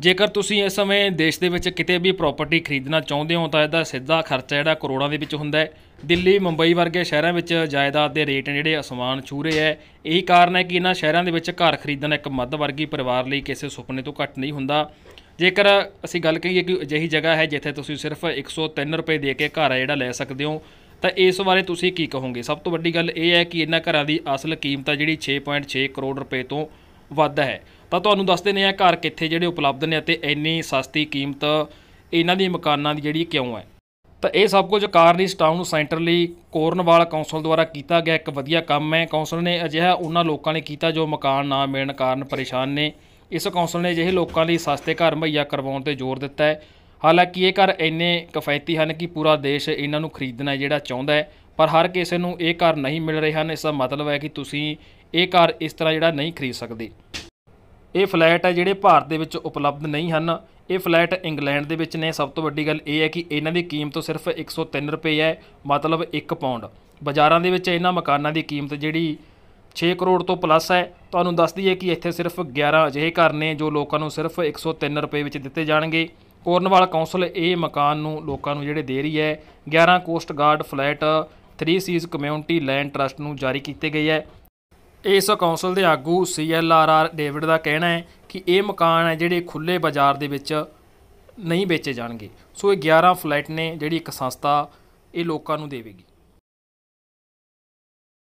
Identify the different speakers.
Speaker 1: ਜੇਕਰ ਤੁਸੀਂ ਇਸ ਸਮੇਂ ਦੇਸ਼ ਦੇ ਵਿੱਚ ਕਿਤੇ ਵੀ ਪ੍ਰਾਪਰਟੀ ਖਰੀਦਣਾ ਚਾਹੁੰਦੇ ਹੋ ਤਾਂ ਇਹਦਾ ਸਿੱਧਾ ਖਰਚਾ ਜਿਹੜਾ ਕਰੋੜਾਂ ਦੇ ਵਿੱਚ ਹੁੰਦਾ ਹੈ ਦਿੱਲੀ ਮੁੰਬਈ ਵਰਗੇ ਸ਼ਹਿਰਾਂ ਵਿੱਚ ਜਾਇਦਾਦ ਦੇ ਰੇਟ ਜਿਹੜੇ ਅਸਮਾਨ ਛੂ ਰਹੇ ਹੈ ਇਹੀ ਕਾਰਨ ਹੈ ਕਿ ਇਹਨਾਂ ਸ਼ਹਿਰਾਂ ਦੇ ਵਿੱਚ ਘਰ ਖਰੀਦਣਾ ਇੱਕ ਮੱਧ ਵਰਗੀ ਪਰਿਵਾਰ ਲਈ ਕਿਸੇ ਸੁਪਨੇ ਤੋਂ ਘੱਟ ਨਹੀਂ ਹੁੰਦਾ ਜੇਕਰ ਅਸੀਂ ਗੱਲ ਕਰੀਏ ਕਿ ਅਜਿਹੀ ਜਗ੍ਹਾ ਹੈ ਜਿੱਥੇ ਤੁਸੀਂ ਸਿਰਫ 103 ਰੁਪਏ ਦੇ ਕੇ ਘਰ ਜਿਹੜਾ ਲੈ ਸਕਦੇ ਹੋ ਤਾਂ ਇਸ ਬਾਰੇ ਤੁਸੀਂ ਕੀ ਕਹੋਗੇ ਸਭ ਤੋਂ ਵੱਡੀ ਗੱਲ ਇਹ ਹੈ ਕਿ ਇਹਨਾਂ ਘਰਾਂ ਦੀ ਅਸਲ ਕੀਮਤ ਆ ਜਿਹੜੀ 6.6 ਕਰੋੜ ਰੁਪਏ ਤੋਂ ਵਾਧਾ ਹੈ ਤਾਂ ਤੁਹਾਨੂੰ ਦੱਸ ਦਿੰਦੇ ਆ ਘਰ ਕਿੱਥੇ ਜਿਹੜੇ ਉਪਲਬਧ ਨੇ ਅਤੇ ਇੰਨੀ ਸਸਤੀ ਕੀਮਤ ਇਹਨਾਂ ਦੀ ਮਕਾਨਾਂ ਦੀ ਜਿਹੜੀ ਕਿਉਂ ਹੈ ਤਾਂ ਇਹ ਸਭ ਕੁਝ ਕਾਰਨਿਸ ਟਾਊਨ ਸੈਂਟਰ ਲਈ ਕੋਰਨਵਾਲ ਕੌਂਸਲ ਦੁਆਰਾ ਕੀਤਾ ਗਿਆ ਇੱਕ ਵਧੀਆ ਕੰਮ ਹੈ ਕੌਂਸਲ ਨੇ ਅਜਿਹਾ ਉਹਨਾਂ ਲੋਕਾਂ ਲਈ ਕੀਤਾ ਜੋ ਮਕਾਨ ਨਾ ਮਿਲਣ ਕਾਰਨ ਪਰੇਸ਼ਾਨ ਨੇ ਇਸ ਕੌਂਸਲ ਨੇ ਅਜਿਹੇ ਲੋਕਾਂ ਲਈ ਸਸਤੇ ਘਰ ਮੁਹੱਈਆ ਕਰਵਾਉਣ ਤੇ ਜ਼ੋਰ ਦਿੱਤਾ ਹੈ ਹਾਲਾਂਕਿ ਇਹ ਘਰ ਇੰਨੇ ਕਿਫਾਇਤੀ ਹਨ ਕਿ ਪੂਰਾ ਦੇਸ਼ ਇਹਨਾਂ ਨੂੰ ਖਰੀਦਣਾ ਜਿਹੜਾ ਚਾਹੁੰਦਾ ਹੈ ਪਰ ਹਰ ਕਿਸੇ ਨੂੰ ਇਹ ਘਰ ਨਹੀਂ ਮਿਲ ਰਹੇ ਹਨ ਇਸ ਦਾ ਮਤਲਬ ਹੈ ਕਿ ਤੁਸੀਂ ਇਹ ਘਰ ਇਸ ਤਰ੍ਹਾਂ ਜਿਹੜਾ ਨਹੀਂ ਖਰੀਦ ਸਕਦੇ ਇਹ ਫਲੈਟ ਹੈ ਜਿਹੜੇ ਭਾਰਤ ਦੇ ਵਿੱਚ ਉਪਲਬਧ ਨਹੀਂ ਹਨ ਇਹ ਫਲੈਟ ਇੰਗਲੈਂਡ ਦੇ ਵਿੱਚ ਨੇ ਸਭ ਤੋਂ ਵੱਡੀ ਗੱਲ ਇਹ ਹੈ ਕਿ ਇਹਨਾਂ ਦੀ ਕੀਮਤ ਸਿਰਫ 103 ਰੁਪਏ ਹੈ ਮਤਲਬ 1 ਪਾਉਂਡ ਬਾਜ਼ਾਰਾਂ ਦੇ ਵਿੱਚ ਇਹਨਾਂ ਮਕਾਨਾਂ ਦੀ ਕੀਮਤ ਜਿਹੜੀ 6 ਕਰੋੜ ਤੋਂ ਪਲੱਸ ਹੈ ਤੁਹਾਨੂੰ ਦੱਸ ਦਈਏ ਕਿ ਇੱਥੇ ਸਿਰਫ 11 ਅਜਿਹੇ ਘਰ ਨੇ ਜੋ ਲੋਕਾਂ ਨੂੰ ਸਿਰਫ 103 ਰੁਪਏ ਵਿੱਚ ਦਿੱਤੇ ਜਾਣਗੇ ਕੋਰਨਵਾਲ ਕੌਂਸਲ ਇਹ ਮਕਾਨ ਨੂੰ ਲੋਕਾਂ ਨੂੰ ਜਿਹੜੇ ਦੇ ਰਹੀ ਹੈ 11 coast guard flat three seas community land trust ਨੂੰ ਜਾਰੀ ਕੀਤੀ ਗਈ ਹੈ ਇਸ ਕੌਂਸਲ ਦੇ ਆਗੂ ਸੀਐਲਆਰਆਰ ਡੇਵਿਡ ਦਾ ਕਹਿਣਾ ਹੈ ਕਿ ਇਹ ਮਕਾਨ ਹੈ ਜਿਹੜੇ ਖੁੱਲੇ ਬਾਜ਼ਾਰ ਦੇ ਵਿੱਚ ਨਹੀਂ ਵੇਚੇ ਜਾਣਗੇ ਸੋ ਇਹ 11 ਫਲੈਟ ਨੇ ਜਿਹੜੀ ਇੱਕ ਸੰਸਥਾ ਇਹ ਲੋਕਾਂ ਨੂੰ ਦੇਵੇਗੀ